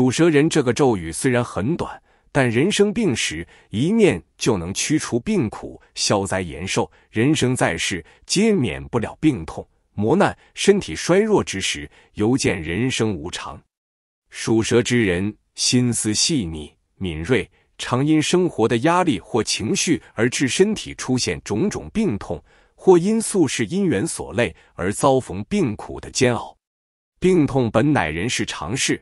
属蛇人这个咒语虽然很短，但人生病时一念就能驱除病苦、消灾延寿。人生在世，皆免不了病痛、磨难，身体衰弱之时，尤见人生无常。属蛇之人心思细腻、敏锐，常因生活的压力或情绪而致身体出现种种病痛，或因宿世因缘所累而遭逢病苦的煎熬。病痛本乃人世常事。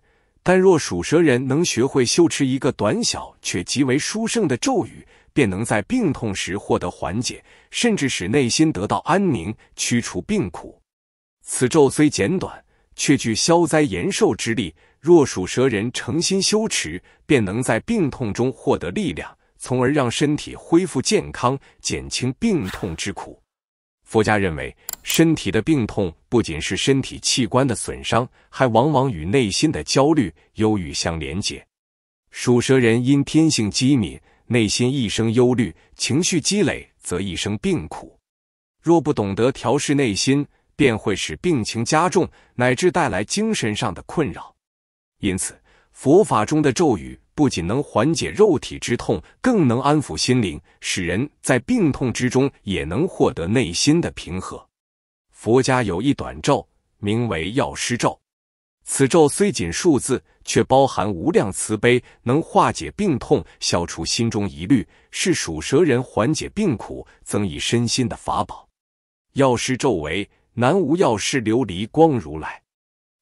但若属蛇人能学会修持一个短小却极为殊胜的咒语，便能在病痛时获得缓解，甚至使内心得到安宁，驱除病苦。此咒虽简短，却具消灾延寿之力。若属蛇人诚心修持，便能在病痛中获得力量，从而让身体恢复健康，减轻病痛之苦。佛家认为。身体的病痛不仅是身体器官的损伤，还往往与内心的焦虑、忧郁相连接。属蛇人因天性机敏，内心一生忧虑，情绪积累则一生病苦。若不懂得调试内心，便会使病情加重，乃至带来精神上的困扰。因此，佛法中的咒语不仅能缓解肉体之痛，更能安抚心灵，使人在病痛之中也能获得内心的平和。佛家有一短咒，名为药师咒。此咒虽仅数字，却包含无量慈悲，能化解病痛，消除心中疑虑，是属蛇人缓解病苦、增益身心的法宝。药师咒为南无药师琉璃光如来，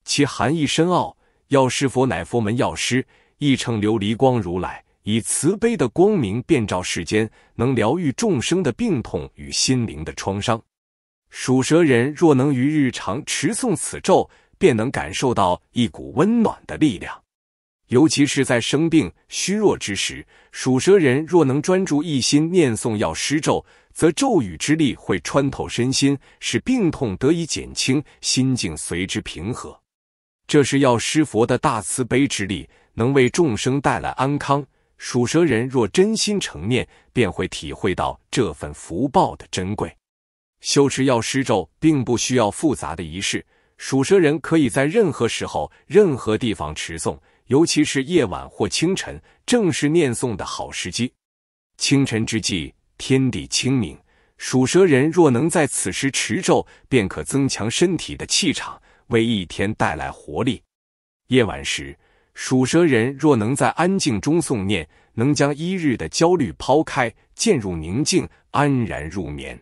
其含义深奥。药师佛乃佛门药师，亦称琉璃光如来，以慈悲的光明遍照世间，能疗愈众生的病痛与心灵的创伤。属蛇人若能于日常持诵此咒，便能感受到一股温暖的力量。尤其是在生病虚弱之时，属蛇人若能专注一心念诵药师咒，则咒语之力会穿透身心，使病痛得以减轻，心境随之平和。这是药师佛的大慈悲之力，能为众生带来安康。属蛇人若真心诚念，便会体会到这份福报的珍贵。修持药师咒并不需要复杂的仪式，属蛇人可以在任何时候、任何地方持诵，尤其是夜晚或清晨，正是念诵的好时机。清晨之际，天地清明，属蛇人若能在此时持咒，便可增强身体的气场，为一天带来活力。夜晚时，属蛇人若能在安静中诵念，能将一日的焦虑抛开，渐入宁静，安然入眠。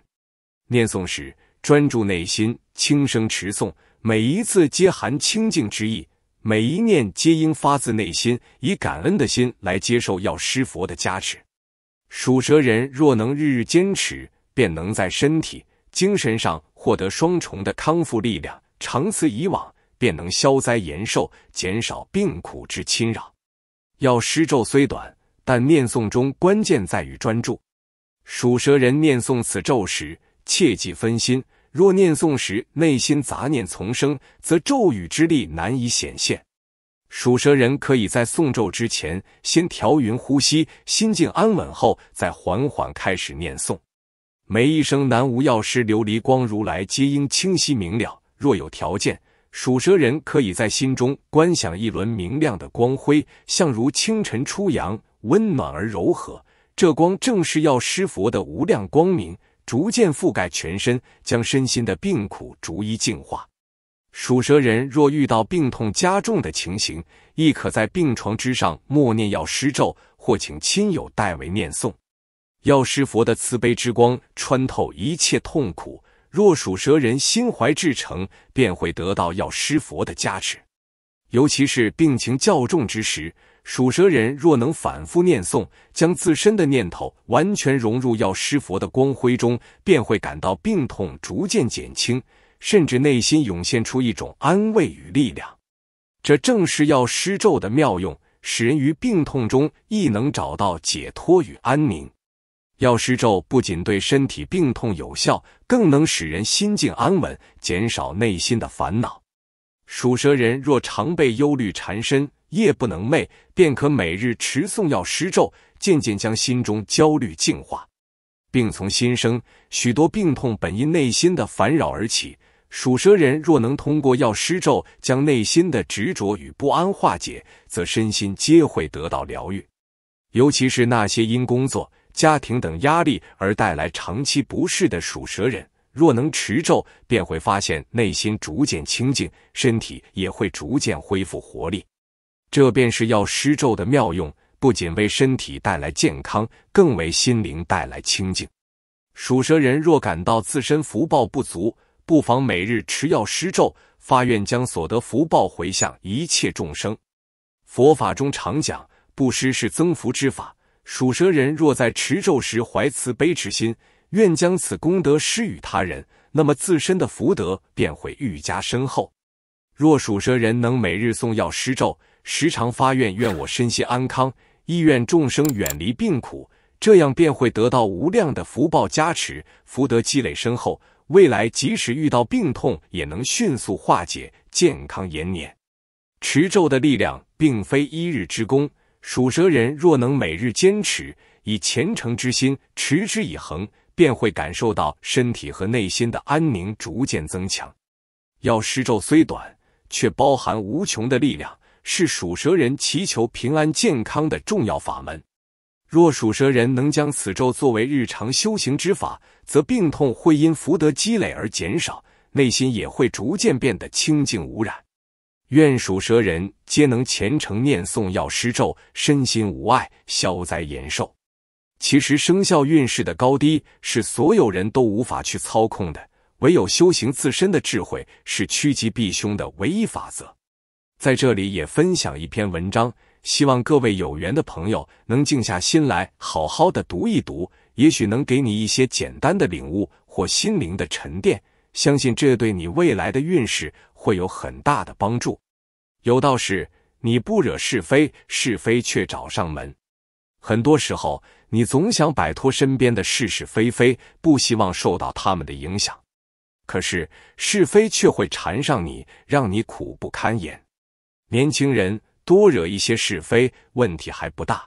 念诵时专注内心，轻声持诵，每一次皆含清净之意；每一念皆应发自内心，以感恩的心来接受药师佛的加持。属蛇人若能日日坚持，便能在身体、精神上获得双重的康复力量。长此以往，便能消灾延寿，减少病苦之侵扰。药师咒虽短，但念诵中关键在于专注。属蛇人念诵此咒时，切忌分心。若念诵时内心杂念丛生，则咒语之力难以显现。属蛇人可以在诵咒之前先调匀呼吸，心境安稳后再缓缓开始念诵。每一声“南无药师琉璃光如来”皆应清晰明了。若有条件，属蛇人可以在心中观想一轮明亮的光辉，像如清晨初阳，温暖而柔和。这光正是药师佛的无量光明。逐渐覆盖全身，将身心的病苦逐一净化。属蛇人若遇到病痛加重的情形，亦可在病床之上默念药师咒，或请亲友代为念诵。药师佛的慈悲之光穿透一切痛苦。若属蛇人心怀至诚，便会得到药师佛的加持。尤其是病情较重之时。属蛇人若能反复念诵，将自身的念头完全融入药师佛的光辉中，便会感到病痛逐渐减轻，甚至内心涌现出一种安慰与力量。这正是药师咒的妙用，使人于病痛中亦能找到解脱与安宁。药师咒不仅对身体病痛有效，更能使人心境安稳，减少内心的烦恼。属蛇人若常被忧虑缠身，夜不能寐，便可每日持诵药师咒，渐渐将心中焦虑净化。病从心生，许多病痛本因内心的烦扰而起。属蛇人若能通过药师咒将内心的执着与不安化解，则身心皆会得到疗愈。尤其是那些因工作、家庭等压力而带来长期不适的属蛇人，若能持咒，便会发现内心逐渐清静，身体也会逐渐恢复活力。这便是药施咒的妙用，不仅为身体带来健康，更为心灵带来清净。属蛇人若感到自身福报不足，不妨每日持药施咒，发愿将所得福报回向一切众生。佛法中常讲，布施是增福之法。属蛇人若在持咒时怀慈悲之心，愿将此功德施与他人，那么自身的福德便会愈加深厚。若属蛇人能每日送药施咒，时常发愿，愿我身心安康，意愿众生远离病苦，这样便会得到无量的福报加持，福德积累深厚，未来即使遇到病痛，也能迅速化解，健康延年。持咒的力量并非一日之功，属蛇人若能每日坚持，以虔诚之心持之以恒，便会感受到身体和内心的安宁逐渐增强。药师咒虽短，却包含无穷的力量。是属蛇人祈求平安健康的重要法门。若属蛇人能将此咒作为日常修行之法，则病痛会因福德积累而减少，内心也会逐渐变得清净无染。愿属蛇人皆能虔诚念诵药师咒，身心无碍，消灾延寿。其实，生肖运势的高低是所有人都无法去操控的，唯有修行自身的智慧，是趋吉避凶的唯一法则。在这里也分享一篇文章，希望各位有缘的朋友能静下心来好好的读一读，也许能给你一些简单的领悟或心灵的沉淀。相信这对你未来的运势会有很大的帮助。有道是：你不惹是非，是非却找上门。很多时候，你总想摆脱身边的是是非非，不希望受到他们的影响，可是是非却会缠上你，让你苦不堪言。年轻人多惹一些是非，问题还不大，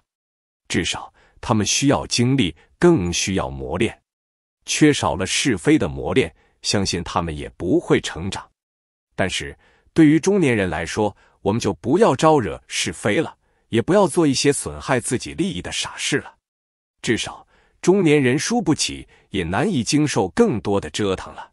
至少他们需要经历，更需要磨练。缺少了是非的磨练，相信他们也不会成长。但是，对于中年人来说，我们就不要招惹是非了，也不要做一些损害自己利益的傻事了。至少中年人输不起，也难以经受更多的折腾了。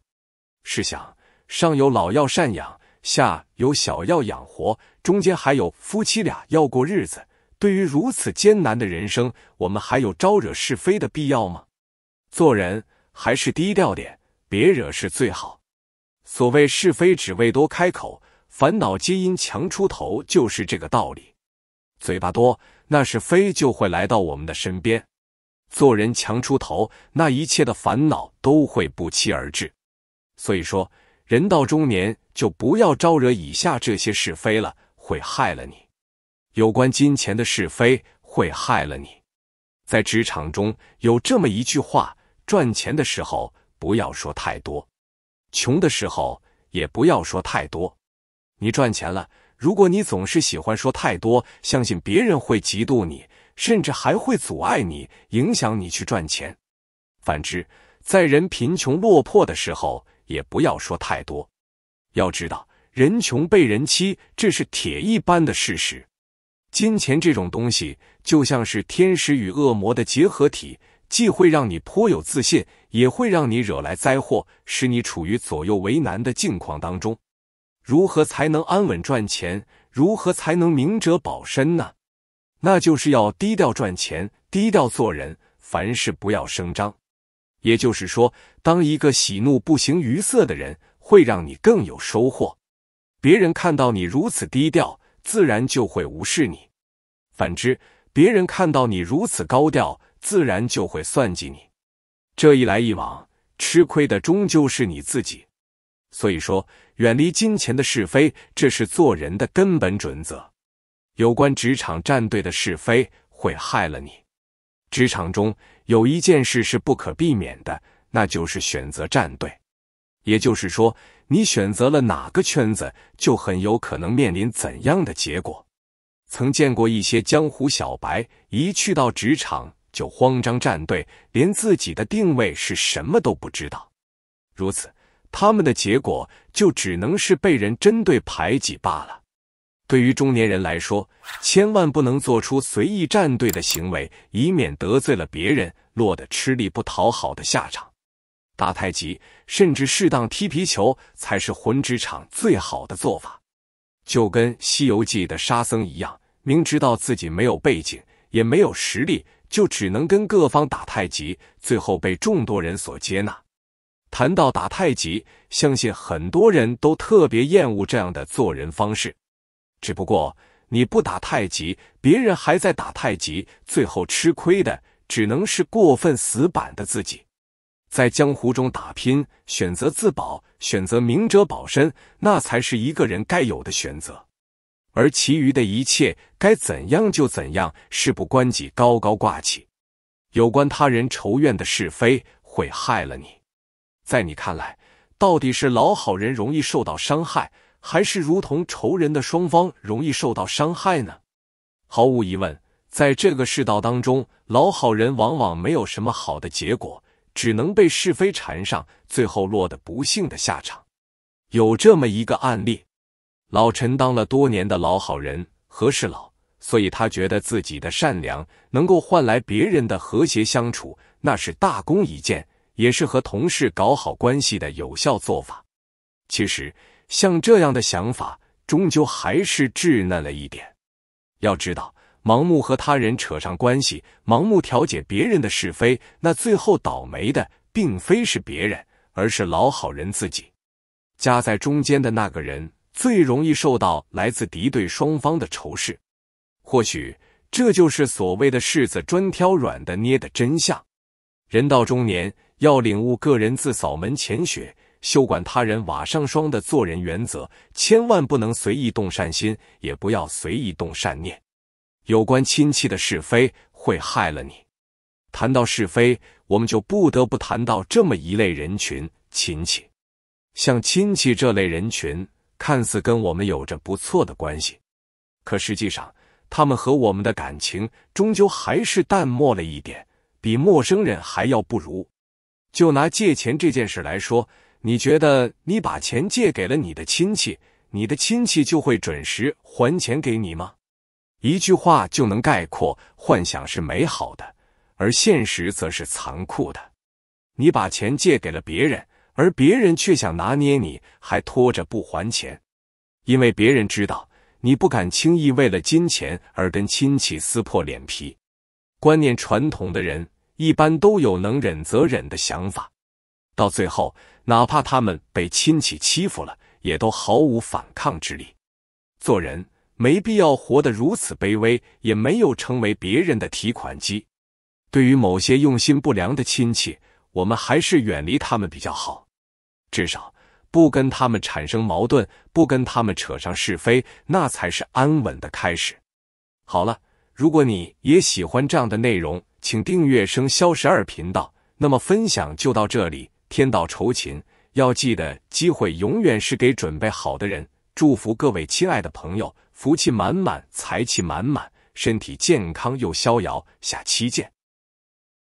试想，上有老要赡养，下有小要养活。中间还有夫妻俩要过日子，对于如此艰难的人生，我们还有招惹是非的必要吗？做人还是低调点，别惹事最好。所谓是非只为多开口，烦恼皆因强出头，就是这个道理。嘴巴多，那是非就会来到我们的身边。做人强出头，那一切的烦恼都会不期而至。所以说，人到中年就不要招惹以下这些是非了。会害了你，有关金钱的是非会害了你。在职场中有这么一句话：赚钱的时候不要说太多，穷的时候也不要说太多。你赚钱了，如果你总是喜欢说太多，相信别人会嫉妒你，甚至还会阻碍你，影响你去赚钱。反之，在人贫穷落魄的时候，也不要说太多。要知道。人穷被人欺，这是铁一般的事实。金钱这种东西就像是天使与恶魔的结合体，既会让你颇有自信，也会让你惹来灾祸，使你处于左右为难的境况当中。如何才能安稳赚钱？如何才能明哲保身呢？那就是要低调赚钱，低调做人，凡事不要声张。也就是说，当一个喜怒不形于色的人，会让你更有收获。别人看到你如此低调，自然就会无视你；反之，别人看到你如此高调，自然就会算计你。这一来一往，吃亏的终究是你自己。所以说，远离金钱的是非，这是做人的根本准则。有关职场战队的是非，会害了你。职场中有一件事是不可避免的，那就是选择站队。也就是说，你选择了哪个圈子，就很有可能面临怎样的结果。曾见过一些江湖小白，一去到职场就慌张站队，连自己的定位是什么都不知道。如此，他们的结果就只能是被人针对排挤罢了。对于中年人来说，千万不能做出随意站队的行为，以免得罪了别人，落得吃力不讨好的下场。打太极，甚至适当踢皮球，才是混职场最好的做法。就跟《西游记》的沙僧一样，明知道自己没有背景，也没有实力，就只能跟各方打太极，最后被众多人所接纳。谈到打太极，相信很多人都特别厌恶这样的做人方式。只不过你不打太极，别人还在打太极，最后吃亏的只能是过分死板的自己。在江湖中打拼，选择自保，选择明哲保身，那才是一个人该有的选择。而其余的一切，该怎样就怎样，事不关己，高高挂起。有关他人仇怨的是非，会害了你。在你看来，到底是老好人容易受到伤害，还是如同仇人的双方容易受到伤害呢？毫无疑问，在这个世道当中，老好人往往没有什么好的结果。只能被是非缠上，最后落得不幸的下场。有这么一个案例，老陈当了多年的老好人、和事佬，所以他觉得自己的善良能够换来别人的和谐相处，那是大功一件，也是和同事搞好关系的有效做法。其实，像这样的想法，终究还是稚嫩了一点。要知道。盲目和他人扯上关系，盲目调解别人的是非，那最后倒霉的并非是别人，而是老好人自己。夹在中间的那个人最容易受到来自敌对双方的仇视。或许这就是所谓的“柿子专挑软的捏”的真相。人到中年，要领悟“个人自扫门前雪，休管他人瓦上霜”的做人原则，千万不能随意动善心，也不要随意动善念。有关亲戚的是非会害了你。谈到是非，我们就不得不谈到这么一类人群——亲戚。像亲戚这类人群，看似跟我们有着不错的关系，可实际上，他们和我们的感情终究还是淡漠了一点，比陌生人还要不如。就拿借钱这件事来说，你觉得你把钱借给了你的亲戚，你的亲戚就会准时还钱给你吗？一句话就能概括：幻想是美好的，而现实则是残酷的。你把钱借给了别人，而别人却想拿捏你，还拖着不还钱，因为别人知道你不敢轻易为了金钱而跟亲戚撕破脸皮。观念传统的人一般都有能忍则忍的想法，到最后，哪怕他们被亲戚欺负了，也都毫无反抗之力。做人。没必要活得如此卑微，也没有成为别人的提款机。对于某些用心不良的亲戚，我们还是远离他们比较好，至少不跟他们产生矛盾，不跟他们扯上是非，那才是安稳的开始。好了，如果你也喜欢这样的内容，请订阅“生肖十二”频道。那么分享就到这里。天道酬勤，要记得，机会永远是给准备好的人。祝福各位亲爱的朋友。福气满满，财气满满，身体健康又逍遥。下期见。